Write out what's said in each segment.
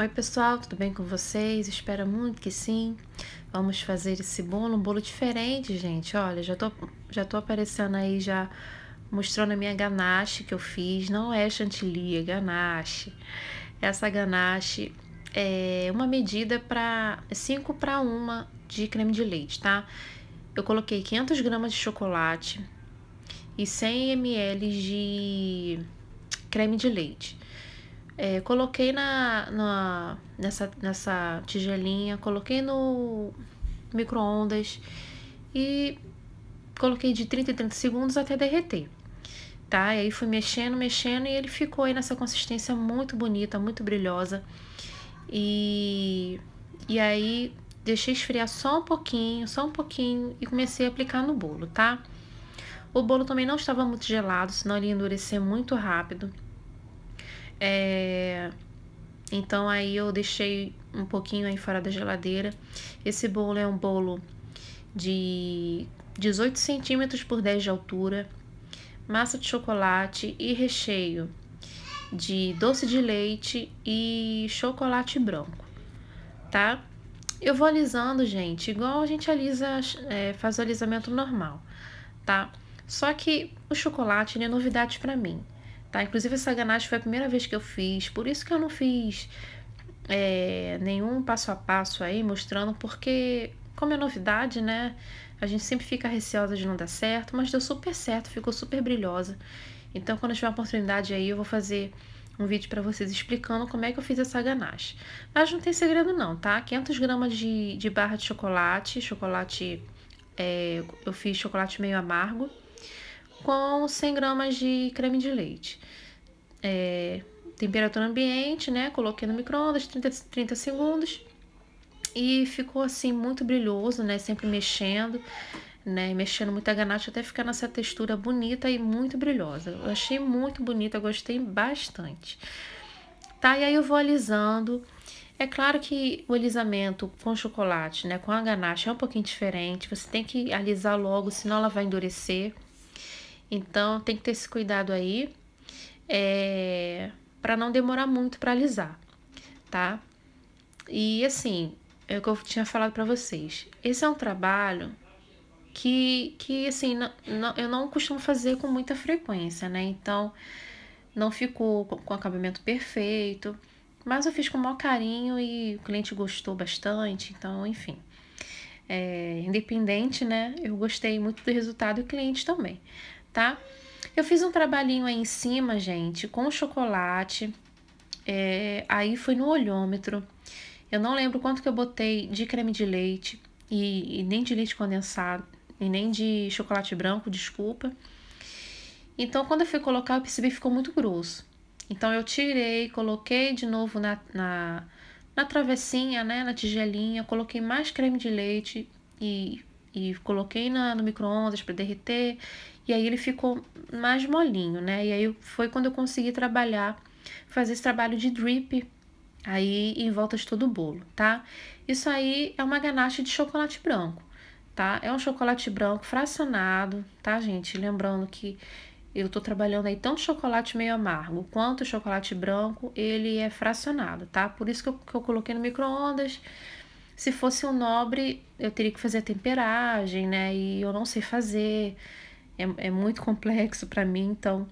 Oi pessoal, tudo bem com vocês? Espero muito que sim. Vamos fazer esse bolo, um bolo diferente, gente. Olha, já tô, já tô aparecendo aí, já mostrando a minha ganache que eu fiz. Não é chantilly, é ganache. Essa ganache é uma medida para 5 para 1 de creme de leite, tá? Eu coloquei 500 gramas de chocolate e 100 ml de creme de leite. É, coloquei na, na, nessa, nessa tigelinha, coloquei no micro-ondas e coloquei de 30 em 30 segundos até derreter. Tá? E aí fui mexendo, mexendo e ele ficou aí nessa consistência muito bonita, muito brilhosa. E, e aí deixei esfriar só um pouquinho, só um pouquinho e comecei a aplicar no bolo, tá? O bolo também não estava muito gelado, senão ele ia endurecer muito rápido. É... Então aí eu deixei um pouquinho aí fora da geladeira. Esse bolo é um bolo de 18 centímetros por 10 de altura, massa de chocolate e recheio de doce de leite e chocolate branco, tá? Eu vou alisando, gente, igual a gente alisa, é, faz o alisamento normal, tá? Só que o chocolate é novidade para mim tá? Inclusive essa ganache foi a primeira vez que eu fiz, por isso que eu não fiz é, nenhum passo a passo aí mostrando, porque como é novidade, né? A gente sempre fica receosa de não dar certo, mas deu super certo, ficou super brilhosa. Então, quando eu tiver a oportunidade aí, eu vou fazer um vídeo para vocês explicando como é que eu fiz essa ganache. Mas não tem segredo não, tá? 500 gramas de, de barra de chocolate, chocolate... É, eu fiz chocolate meio amargo, com 100 gramas de creme de leite. É, temperatura ambiente, né? Coloquei no micro-ondas 30, 30 segundos e ficou assim muito brilhoso, né? Sempre mexendo, né? Mexendo muito a ganache até ficar nessa textura bonita e muito brilhosa. Eu achei muito bonita, gostei bastante. Tá, e aí eu vou alisando. É claro que o alisamento com chocolate, né, com a ganache é um pouquinho diferente. Você tem que alisar logo, senão ela vai endurecer. Então tem que ter esse cuidado aí é, para não demorar muito para alisar, tá? E assim, é o que eu tinha falado para vocês. Esse é um trabalho que, que assim, não, não, eu não costumo fazer com muita frequência, né? Então, não ficou com, o acabamento perfeito, mas eu fiz com o maior carinho e o cliente gostou bastante, então, enfim. É, independente, né? Eu gostei muito do resultado e o cliente também tá? Eu fiz um trabalhinho aí em cima, gente, com chocolate. É, aí foi no olhômetro. Eu não lembro quanto que eu botei de creme de leite e, e nem de leite condensado e nem de chocolate branco, desculpa. Então, quando eu fui colocar, eu percebi que ficou muito grosso. Então, eu tirei, coloquei de novo na, na, na travessinha, né, na tigelinha, coloquei mais creme de leite e e coloquei na, no micro-ondas para derreter, e aí ele ficou mais molinho, né? E aí foi quando eu consegui trabalhar, fazer esse trabalho de drip aí em volta de todo o bolo, tá? Isso aí é uma ganache de chocolate branco, tá? É um chocolate branco fracionado, tá, gente? Lembrando que eu tô trabalhando aí tanto chocolate meio amargo quanto chocolate branco, ele é fracionado, tá? Por isso que eu, que eu coloquei no micro-ondas, se fosse um nobre, eu teria que fazer a temperagem, né? E eu não sei fazer. É, é muito complexo para mim, então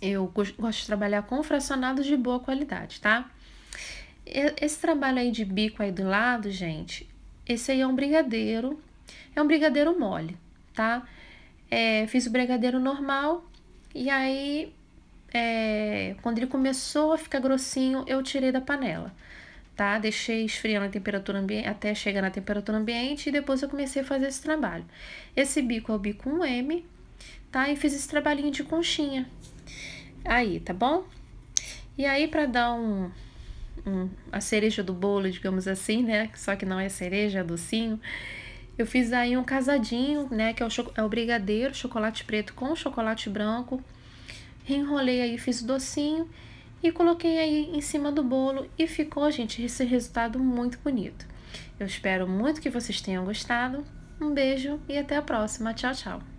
eu gosto de trabalhar com fracionados de boa qualidade, tá? Esse trabalho aí de bico aí do lado, gente, esse aí é um brigadeiro, é um brigadeiro mole, tá? É, fiz o brigadeiro normal e aí, é, quando ele começou a ficar grossinho, eu tirei da panela tá? Deixei esfriando a temperatura ambiente até chegar na temperatura ambiente e depois eu comecei a fazer esse trabalho. Esse bico é o bico 1M, tá? E fiz esse trabalhinho de conchinha. Aí, tá bom? E aí, para dar um, um, a cereja do bolo, digamos assim, né? Só que não é cereja, é docinho. Eu fiz aí um casadinho, né? Que é o, é o brigadeiro, chocolate preto com chocolate branco. Enrolei aí, fiz o docinho e coloquei aí em cima do bolo e ficou, gente, esse resultado muito bonito. Eu espero muito que vocês tenham gostado. Um beijo e até a próxima. Tchau, tchau.